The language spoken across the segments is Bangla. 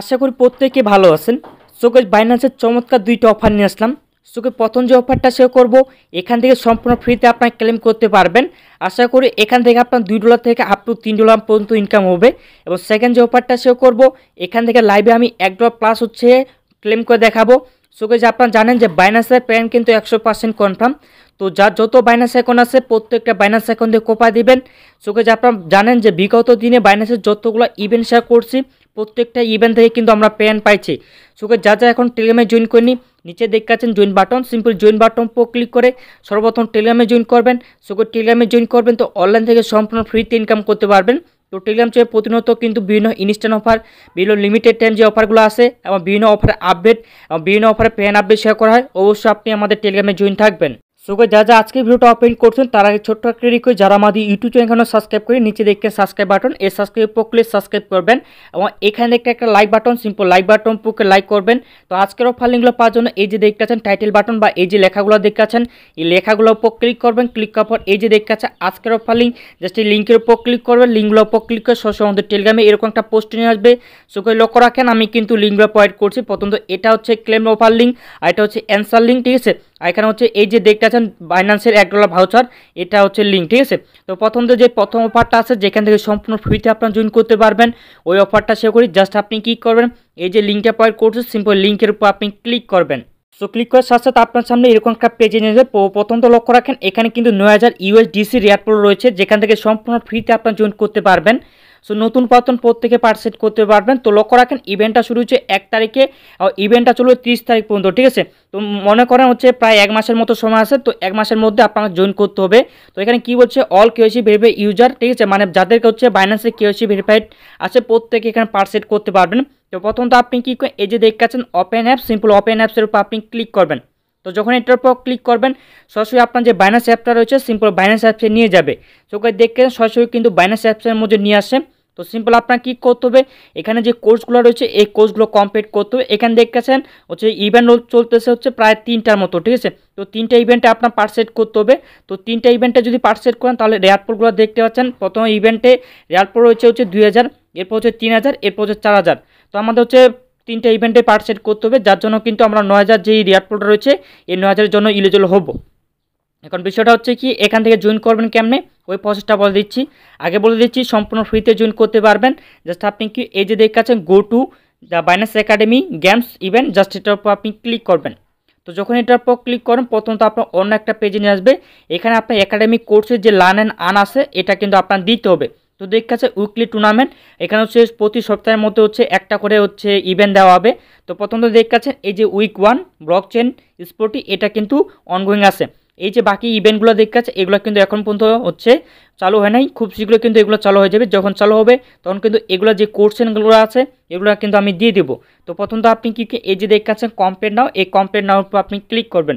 আশা করি প্রত্যেকে ভালো আছেন চোখে বাইন্যান্সের চমৎকার দুইটা অফার নিয়ে আসলাম চোখে প্রথম যে অফারটা সে করব এখান থেকে সম্পূর্ণ ফ্রিতে আপনার ক্লেম করতে পারবেন আশা করি এখান থেকে আপনার দুই ডলার থেকে আপ টু তিন ডলার পর্যন্ত ইনকাম হবে এবং সেকেন্ড যে অফারটা সে করব এখান থেকে লাইভে আমি এক ডলার প্লাস হচ্ছে ক্লেম করে দেখাবো সোকে যে আপনারা জানেন যে বাইনান্সের প্যান কিন্তু একশো পার্সেন্ট কনফার্ম তো যা যত বাইন্যান্স অ্যাকাউন্ট আছে প্রত্যেকটা বাইন্যান্স অ্যাকাউন্ট দিয়ে কোপা দিবেন সোকে যে আপনারা জানেন যে বিগত দিনে বাইন্যান্সের যতগুলো ইভেন্ট শেয়ার করছি প্রত্যেকটা ইভেন্ট থেকে কিন্তু আমরা প্যান পাইছি সুকে যা যা এখন টেলিগ্রামে জয়েন করিনি নিচে দেখতে পাচ্ছেন join button simple join button পর ক্লিক করে সর্বপ্রথম টেলিগ্রামে জয়েন করবেন সুকে টেলিগ্রামে জয়েন করবেন তো অনলাইন থেকে সম্পূর্ণ ফ্রিতে ইনকাম করতে পারবেন তো টেলিগ্রাম চেয়ে প্রতিনিয়ত কিন্তু বিভিন্ন ইনস্ট্যান্ট অফার বিভিন্ন লিমিটেড টাইম যে অফারগুলো আছে এবং বিভিন্ন অফারের আপডেট এবং বিভিন্ন অফারে প্যান আপডেট শেয়ার করা হয় অবশ্যই আপনি আমাদের টেলিগ্রামে জয়েন থাকবেন সোকে যা যা আজকে ভিডিওটা ওপেন করছেন তার আগে ছোট্ট একটা রিকোয়েস্ট যারা আমাদের ইউটিউব চ্যানেল সাবস্ক্রাইব করে নিচে দেখতে সাবস্ক্রাইব বাটন এই সাবস্ক্রাইব প্রক্রিয়া সাবস্ক্রাইব করবেন এবং এখানে দেখতে একটা like button simple like button পুকে লাইক করবেন তো আজকের ফাইলিংগুলো পাওয়ার জন্য এই যে দেখতে আছেন টাইটেল বাটন বা এই যে লেখাগুলো দেখতে আছেন এই লেখাগুলোর উপর ক্লিক করবেন ক্লিক করার পর এই যে দেখতে আছে আজকের ফাইলিং জাস্ট এই লিঙ্কের উপর ক্লিক করবেন লিঙ্কগুলোর উপর ক্লিক করে সরাসরি আমাদের টেলিগ্রামে এরকম একটা পোস্ট নিয়ে আসবে সোকে লক্ষ্য রাখেন আমি কিন্তু লিঙ্কগুলো প্রোভাইড করছি প্রথমত এটা হচ্ছে ক্লেম অফার লিঙ্ক আর এটা হচ্ছে অ্যান্সার লিঙ্ক ঠিক আছে আর এখানে হচ্ছে এই যে দেখতে আছেন বাইন্যান্সের এক ডলার ভাউচার এটা হচ্ছে লিঙ্ক ঠিক আছে তো প্রথম যে প্রথম অফারটা আছে যেখান থেকে সম্পূর্ণ ফ্রিতে আপনারা জয়েন করতে পারবেন ওই অফারটা সে করি জাস্ট আপনি ক্লিক করবেন এই যে লিঙ্কটা প্রয়োগ করছে সিম্পল লিঙ্কের উপর আপনি ক্লিক করবেন সো ক্লিক করার সাথে সাথে আপনার সামনে এরকম একটা পেজে নিয়ে যাবে প্রথম তো লক্ষ্য রাখেন এখানে কিন্তু নয় হাজার ইউএসডিসি রেয়ারপোল রয়েছে যেখান থেকে সম্পূর্ণ ফ্রিতে আপনার জয়েন করতে পারবেন সো নতুন পুরাতন প্রত্যেকে পার্টিসিপেট করতে পারবেন তো লক্ষ্য রাখেন ইভেন্টটা শুরু হচ্ছে এক তারিখে ইভেন্টটা চলবে তিরিশ তারিখ পর্যন্ত ঠিক আছে তো মনে করেন হচ্ছে প্রায় এক মাসের মতো সময় আছে তো এক মাসের মধ্যে আপনাকে জয়েন করতে হবে তো এখানে কি বলছে অল কেওসি ভেরিফাই ইউজার ঠিক আছে মানে যাদেরকে হচ্ছে বাইন্যান্সে কেওসি ভেরিফাইড আছে প্রত্যেকে এখানে পার্টিসিপেট করতে পারবেন তো প্রথমত আপনি কী এই যে দেখতে ওপেন অ্যাপ সিম্পল ওপেন অ্যাপসের উপর আপনি ক্লিক করবেন তো যখন এটার উপর ক্লিক করবেন সরাসরি আপনার যে বাইনাস অ্যাপটা রয়েছে সিম্পল বাইনাস অ্যাপসে নিয়ে যাবে চোখে দেখতে সরাসরি কিন্তু বাইনাস অ্যাপসের মধ্যে নিয়ে আসে তো সিম্পল আপনার কী করতে হবে এখানে যে কোর্সগুলো রয়েছে এই কোর্সগুলো কমপ্লিট করতে হবে এখানে দেখেছেন হচ্ছে ইভেন্ট চলতেছে হচ্ছে প্রায় তিনটার মতো ঠিক আছে তো তিনটা ইভেন্টে আপনার পার্সেট করতে হবে তো তিনটা ইভেন্টে যদি পার্সেট করেন তাহলে রেয়ারপোর্টগুলো দেখতে পাচ্ছেন প্রথম ইভেন্টে রেয়ারপোর্ট রয়েছে হচ্ছে দুই হাজার এরপর হচ্ছে তিন হাজার এরপর হচ্ছে চার হাজার তো আমাদের হচ্ছে তিনটা ইভেন্টে পার্সেট করতে হবে যার জন্য কিন্তু আমরা নয় হাজার যেই রেয়ারপোর্ট রয়েছে এই নয় হাজারের জন্য ইলিজিবল হবো এখন বিষয়টা হচ্ছে কি এখান থেকে জয়েন করবেন কেমনে ওই প্রসেসটা বলে দিচ্ছি আগে বলে দিচ্ছি সম্পূর্ণ ফ্রিতে জয়েন করতে পারবেন জাস্ট আপনি কি এই যে দেখতে go to the Binance academy games event just এটার উপর আপনি ক্লিক করবেন তো যখন এটার উপর ক্লিক করেন প্রথমত আপনার অন্য একটা পেজে নিয়ে আসবে এখানে আপনার একাডেমি কোর্সের যে লার্ন অ্যান্ড আন আছে এটা কিন্তু আপনার দিতে হবে তো দেখতে আছে উইকলি টুর্নামেন্ট এখানে হচ্ছে প্রতি সপ্তাহের মধ্যে হচ্ছে একটা করে হচ্ছে ইভেন্ট দেওয়া হবে তো প্রথমত দেখতে আছেন এই যে week one blockchain sporty এটা কিন্তু অনগোয়িং আছে এই যে বাকি ইভেন্টগুলো দেখতে আছে এগুলো কিন্তু এখন পর্যন্ত হচ্ছে চালু হয় নাই খুব শীঘ্রই কিন্তু এগুলো চালু হয়ে যাবে যখন চালু হবে তখন কিন্তু এগুলো যে কোর্সেনগুলো আছে এগুলো কিন্তু আমি দিয়ে দেবো তো প্রথম তো আপনি কি এই যে দেখতে আছেন কম্পেয়ার নাও এই কম্পেয়ার নাও আপনি ক্লিক করবেন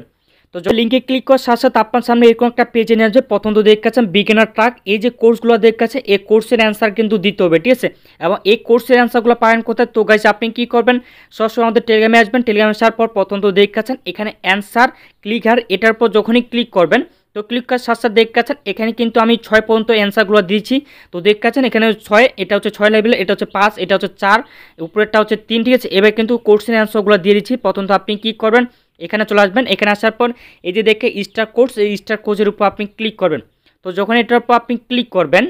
তো লিঙ্কে ক্লিক করার সাথে সাথে আপনার সামনে এরকম একটা পেজে নিয়ে আসবে প্রথম তো দেখতে বিগিনার ট্রাক এই যে কোর্সগুলো দেখতে এই কোর্সের অ্যান্সার কিন্তু দিতে হবে ঠিক আছে এবং এই কোর্সের অ্যান্সারগুলো পাবেন কোথায় তো গাইছে আপনি কী করবেন সবসময় আমাদের টেলিগ্রামে আসবেন টেলিগ্রামে আসার পর প্রথম তো দেখতে এখানে অ্যান্সার ক্লিক হার এটার পর যখনই ক্লিক করবেন তো ক্লিক করার সাথে সাথে দেখতে পাচ্ছেন এখানে কিন্তু আমি ছয় পর্যন্ত অ্যান্সারগুলো দিয়েছি তো দেখতে পাচ্ছেন এখানে ছয় এটা হচ্ছে ছয় লেভেল এটা হচ্ছে পাঁচ এটা হচ্ছে চার উপরেরটা হচ্ছে তিন ঠিক আছে এবার কিন্তু কোর্সের অ্যান্সারগুলো দিয়ে দিচ্ছি প্রথমত আপনি কী করবেন এখানে চলে আসবেন এখানে আসার পর এই যে দেখে স্টার কোর্স এই স্টার কোর্সের উপর আপনি ক্লিক করবেন তো যখন এটার উপর আপনি ক্লিক করবেন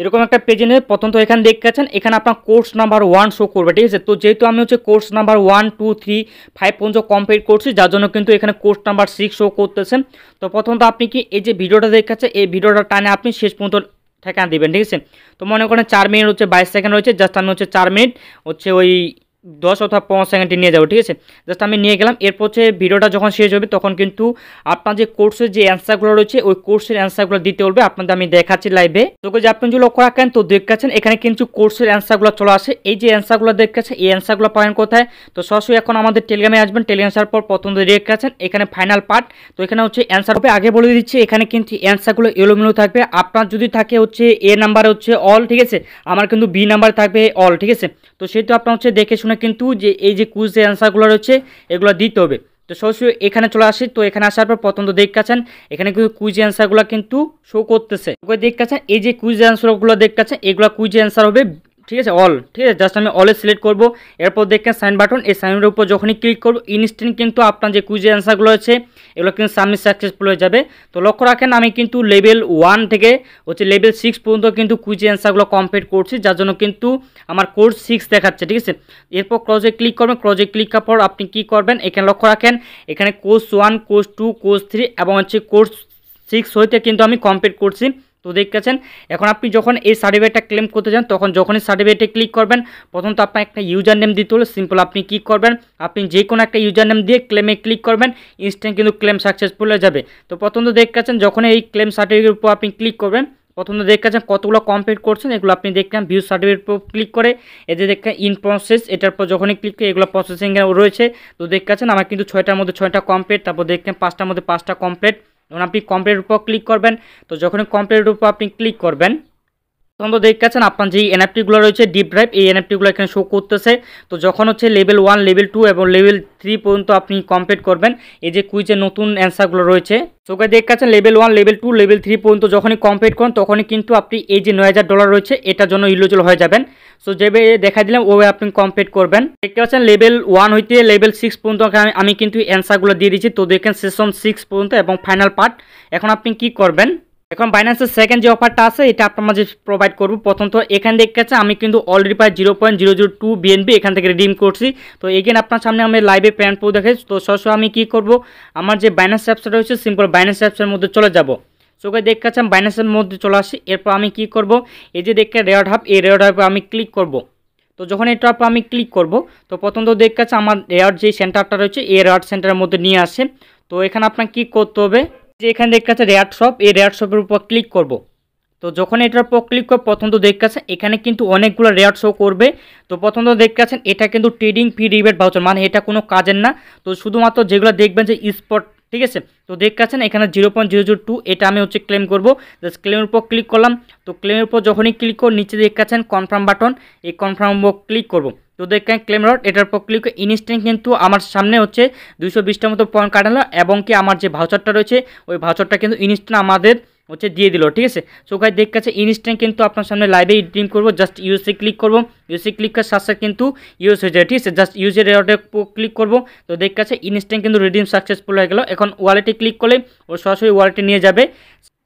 এরকম একটা পেজে নিয়ে প্রথম তো এখানে দেখতে পাচ্ছেন এখানে আপনার কোর্স নাম্বার ওয়ান শো করবে ঠিক আছে তো যেহেতু আমি হচ্ছে course number one two three five পর্যন্ত কমপ্লিট করছি যার জন্য কিন্তু এখানে কোর্স নাম্বার সিক্স শো করতেছেন তো প্রথমত আপনি কি এই যে ভিডিওটা দেখাচ্ছে এই ভিডিওটা টানে আপনি শেষ পর্যন্ত ঠেকানা দেবেন ঠিক আছে তো মনে করেন চার মিনিট হচ্ছে বাইশ সেকেন্ড রয়েছে জাস্ট আমি হচ্ছে চার মিনিট হচ্ছে ওই দশ অথবা পাঁচ সেকেন্ডে নিয়ে যাবো ঠিক আছে জাস্ট আমি নিয়ে গেলাম এরপর হচ্ছে ভিডিওটা যখন শেষ হবে তখন কিন্তু আপনার যে কোর্সের যে অ্যান্সারগুলো রয়েছে ওই কোর্সের অ্যান্সারগুলো দিতে বলবে আপনাদের আমি দেখাচ্ছি লাইভে তো যে আপনি যে লক্ষ্য রাখেন তো দেখাচ্ছেন এখানে কিন্তু কোর্সের অ্যান্সারগুলো চলে আসে এই যে অ্যান্সারগুলো দেখাচ্ছেন এই অ্যান্সারগুলো পাবেন কোথায় তো সরাসরি এখন আমাদের টেলিগ্রামে আসবেন টেলিগ্রাম আসার পর প্রথম দেখাচ্ছেন এখানে ফাইনাল পার্ট তো এখানে হচ্ছে অ্যান্সার হবে আগে বলে দিচ্ছি এখানে কিন্তু অ্যান্সারগুলো এলোমেলো থাকবে আপনার যদি থাকে হচ্ছে এ নাম্বার হচ্ছে অল ঠিক আছে আমার কিন্তু বি নাম্বার থাকবে অল ঠিক আছে তো সেহেতু আপনার হচ্ছে দেখে শুনে আপনার কিন্তু যে এই যে কুইজ অ্যান্সারগুলো রয়েছে এগুলো দিতে হবে তো সরাসরি এখানে চলে আসি তো এখানে আসার পর প্রথম তো দেখতেছেন এখানে কিন্তু কুইজ অ্যান্সারগুলো কিন্তু শো করতেছে দেখতেছেন এই যে কুইজ অ্যান্সারগুলো দেখতেছেন এগুলো কুইজ অ্যান্সার হবে ঠিক আছে অল ঠিক আছে জাস্ট আমি অলে সিলেক্ট করবো এরপর দেখবেন সাইন বাটন এই সাইনের উপর যখনই ক্লিক করবো ইনস্ট্যান্ট কিন্তু আপনার যে কুইজের অ্যান্সারগুলো আছে এগুলো কিন্তু সাবমিট সাকসেসফুল হয়ে যাবে তো লক্ষ্য রাখেন আমি কিন্তু লেভেল ওয়ান থেকে হচ্ছে লেভেল সিক্স পর্যন্ত কিন্তু কুইজের অ্যান্সারগুলো কমপ্লিট করছি যার জন্য কিন্তু আমার কোর্স সিক্স দেখাচ্ছে ঠিক আছে এরপর ক্রজে ক্লিক করবেন ক্রজে ক্লিক করার পর আপনি কি করবেন এখানে লক্ষ্য রাখেন এখানে course one course two course three এবং হচ্ছে কোর্স সিক্স হইতে কিন্তু আমি কমপ্লিট করছি তো দেখতেছেন এখন আপনি যখন এই সার্টিফিকেটটা ক্লেম করতে যান তখন যখনই সার্টিফিকেটে ক্লিক করবেন প্রথম তো আপনার একটা ইউজার নেম দিতে হলো সিম্পল আপনি কি করবেন আপনি যে কোনো একটা ইউজার নেম দিয়ে ক্লেমে ক্লিক করবেন ইনস্ট্যান্ট কিন্তু ক্লেম সাকসেসফুল হয়ে যাবে তো প্রথম তো দেখতেছেন যখন এই ক্লেম সার্টিফিকেটের উপর আপনি ক্লিক করবেন প্রথম তো দেখতেছেন কতগুলো কমপ্লিট করছেন এগুলো আপনি দেখলাম ভিউ সার্টিফিকেট ক্লিক করে এই যে দেখলেন ইন প্রসেস এটার পর যখনই ক্লিক করে এগুলো প্রসেসিং রয়েছে তো দেখতেছেন আমার কিন্তু ছয়টার মধ্যে ছয়টা কমপ্লিট তারপর দেখলেন পাঁচটার মধ্যে পাঁচটা কমপ্লিট যেমন আপনি কমপ্লিট উপর ক্লিক করবেন তো যখন কমপ্লিট উপর আপনি ক্লিক করবেন তো দেখছেন আপনার যে এনএফটিগুলো রয়েছে ডিপ ড্রাইভ এই এনএফটিগুলো এখানে শো করতেছে তো যখন হচ্ছে লেভেল ওয়ান লেভেল টু এবং লেভেল থ্রি পর্যন্ত আপনি কমপ্লিট করবেন এই যে কুইজের নতুন অ্যান্সারগুলো রয়েছে চোখে দেখছেন level one level two level three পর্যন্ত যখনই কমপ্লিট করেন তখনই কিন্তু আপনি এই যে নয় হাজার ডলার রয়েছে এটার জন্য ইলোজল হয়ে যাবেন সো যেভাবে দেখা দিলাম ওভাবে আপনি কমপ্লিট করবেন দেখতে পাচ্ছেন লেভেল ওয়ান হইতে লেভেল সিক্স পর্যন্ত আমি কিন্তু অ্যান্সারগুলো দিয়ে দিচ্ছি তো দেখেন সেশন সিক্স পর্যন্ত এবং ফাইনাল পার্ট এখন আপনি কি করবেন এখন বাইন্যান্সের সেকেন্ড যে অফারটা আছে এটা আপনার মাঝে প্রোভাইড করবো প্রথম তো এখান দেখতে আছে আমি কিন্তু অলরেডি প্রায় zero point zero zero two BNB এখান থেকে রিডিম করছি তো এগেন আপনার সামনে আমি লাইভে প্যান্ট পো দেখে তো সরাসরি আমি কি করব আমার যে বাইন্যান্স অ্যাপসটা রয়েছে সিম্পল বাইন্যান্স অ্যাপসের মধ্যে চলে যাব চোখে দেখতে আছে আমি বাইন্যান্সের মধ্যে চলে আসি এরপর আমি কি করব এই যে দেখতে রেওয়ার্ড হাব এই রেওয়ার্ড হাবে আমি ক্লিক করব তো যখন এটা আপ আমি ক্লিক করব তো প্রথম তো দেখতে আছে আমার রেওয়ার্ড যে সেন্টারটা রয়েছে এই রেওয়ার্ড সেন্টারের মধ্যে নিয়ে আসে তো এখানে আপনার কী করতে হবে যে এখানে দেখতে পাচ্ছে রেয়ার শপ এই রেয়ার শপের উপর ক্লিক করব তো যখন এটার উপর ক্লিক করব প্রথম তো দেখতে আছেন এখানে কিন্তু অনেকগুলো রেয়ার শো করবে তো প্রথম তো দেখতে আছেন এটা কিন্তু ট্রেডিং ফি রিবেট ভাউচার মানে এটা কোনো কাজের না তো শুধুমাত্র যেগুলো দেখবেন যে স্পট ঠিক আছে তো দেখতে পাচ্ছেন এখানে zero point zero zero two এটা আমি হচ্ছে ক্লেম করবো জাস্ট ক্লেমের উপর ক্লিক করলাম তো ক্লেমের উপর যখনই ক্লিক করো নিচে দেখতে পাচ্ছেন কনফার্ম বাটন এই কনফার্ম উপর ক্লিক করবো তো দেখেন ক্লেম রড এটার উপর ক্লিক ইনস্ট্যান্ট কিন্তু আমার সামনে হচ্ছে দুশো বিশটার মতো পয়েন্ট কাটালো এবং কি আমার যে ভাউচারটা রয়েছে ওই ভাউচারটা কিন্তু ইনস্ট্যান্ট আমাদের হচ্ছে দিয়ে দিল ঠিক আছে সো গাই দেখতে আছে ইনস্ট্যান্ট কিন্তু আপনার সামনে লাইভে ইডিম করবো জাস্ট ইউসে ক্লিক করবো ইউসে ক্লিক করার সাথে কিন্তু ইউজ হয়ে যায় ঠিক আছে জাস্ট ইউজের রেওয়ার্ডে ক্লিক করবো তো দেখতে আছে ইনস্ট্যান্ট কিন্তু রিডিম সাকসেসফুল হয়ে গেল এখন ওয়ালেটে ক্লিক করলে ও সরাসরি ওয়ালেটে নিয়ে যাবে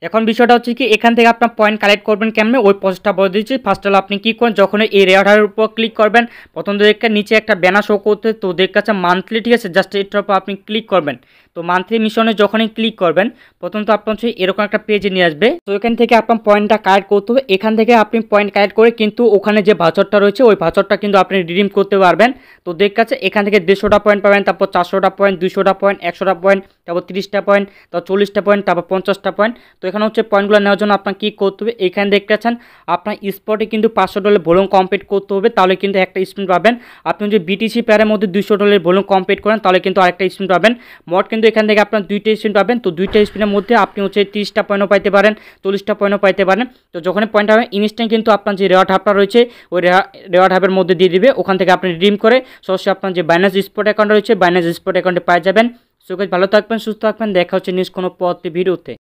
এখন বিষয়টা হচ্ছে কি এখান থেকে আপনার পয়েন্ট কালেক্ট করবেন কেমনে ওই প্রসেসটা বলে দিচ্ছি ফার্স্ট হলো আপনি কী করেন যখন এই রেওয়াটার উপর ক্লিক করবেন প্রথম দেখে নিচে একটা ব্যানার শো করতে তো দেখ কাছে মান্থলি ঠিক আছে জাস্ট এটার উপর আপনি ক্লিক করবেন তো মান্থলি মিশনে যখনই ক্লিক করবেন প্রথম তো আপনার হচ্ছে এরকম একটা পেজে নিয়ে আসবে তো এখান থেকে আপনার পয়েন্টটা কালেক্ট করতে হবে এখান থেকে আপনি পয়েন্ট কালেক্ট করে কিন্তু ওখানে যে ভাচরটা রয়েছে ওই ভাচরটা কিন্তু আপনি রিডিম করতে পারবেন তো দেখ কাছে এখান থেকে দেড়শোটা পয়েন্ট পাবেন তারপর চারশোটা পয়েন্ট দুশোটা পয়েন্ট একশোটা পয়েন্ট তারপর তিরিশটা পয়েন্ট তারপর চল্লিশটা পয়েন্ট তারপর পঞ্চাশটা পয়েন্ট তো এখানে হচ্ছে পয়েন্টগুলো নেওয়ার জন্য আপনার কী করতে হবে এখানে দেখতে পাচ্ছেন আপনার স্পটে কিন্তু পাঁচশো ডলের ভলিউম কমপ্লিট করতে হবে তাহলে কিন্তু একটা স্পিন পাবেন আপনি যদি বিটিসি প্যারের মধ্যে দুশো ডলের ভলিউম কমপ্লিট করেন তাহলে কিন্তু আরেকটা স্পিন পাবেন মোট কিন্তু এখান থেকে আপনার দুইটা স্পিন পাবেন তো দুইটা স্পিনের মধ্যে আপনি হচ্ছে তিরিশটা পয়েন্টও পাইতে পারেন চল্লিশটা পয়েন্টও পাইতে পারেন তো যখন পয়েন্ট হবে ইনস্ট্যান্ট কিন্তু আপনার যে রেওয়ার্ড হাফটা রয়েছে ওই রেওয়ার্ড হাফের মধ্যে দিয়ে দিবে ওখান থেকে আপনি রিডিম করে সরাসরি আপনার যে বাইনান্স স্পট অ্যাকাউন্ট রয়েছে বাইনান্স স্পট অ্যাকাউন্টে পাওয়া যাবেন সো ভালো থাকবেন সুস্থ থাকবেন দেখা হচ্ছে নিউজ কোনো পথে ভিড়তে